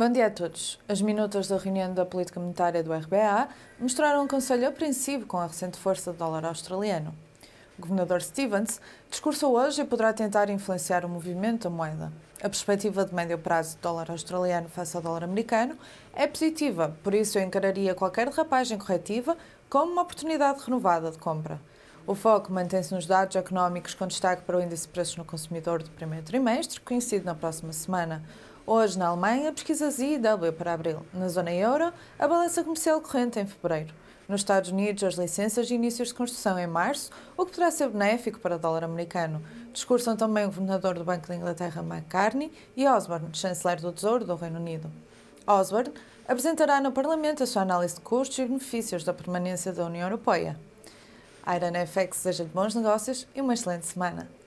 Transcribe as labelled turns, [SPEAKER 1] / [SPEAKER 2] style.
[SPEAKER 1] Bom dia a todos. As minutas da reunião da política monetária do RBA mostraram um conselho apreensivo com a recente força do dólar australiano. O governador Stevens discursou hoje e poderá tentar influenciar o movimento da moeda. A perspectiva de médio prazo do dólar australiano face ao dólar americano é positiva, por isso eu encararia qualquer derrapagem corretiva como uma oportunidade renovada de compra. O foco mantém-se nos dados económicos com destaque para o índice de preços no consumidor do primeiro trimestre, conhecido na próxima semana. Hoje, na Alemanha, pesquisas IW para abril. Na zona euro, a balança comercial corrente em fevereiro. Nos Estados Unidos, as licenças de inícios de construção em março, o que poderá ser benéfico para o dólar americano. Discursam também o governador do Banco da Inglaterra, McCartney, e Osborne, chanceler do Tesouro do Reino Unido. Osborne apresentará no Parlamento a sua análise de custos e benefícios da permanência da União Europeia. A Irana FX deseja-lhe bons negócios e uma excelente semana.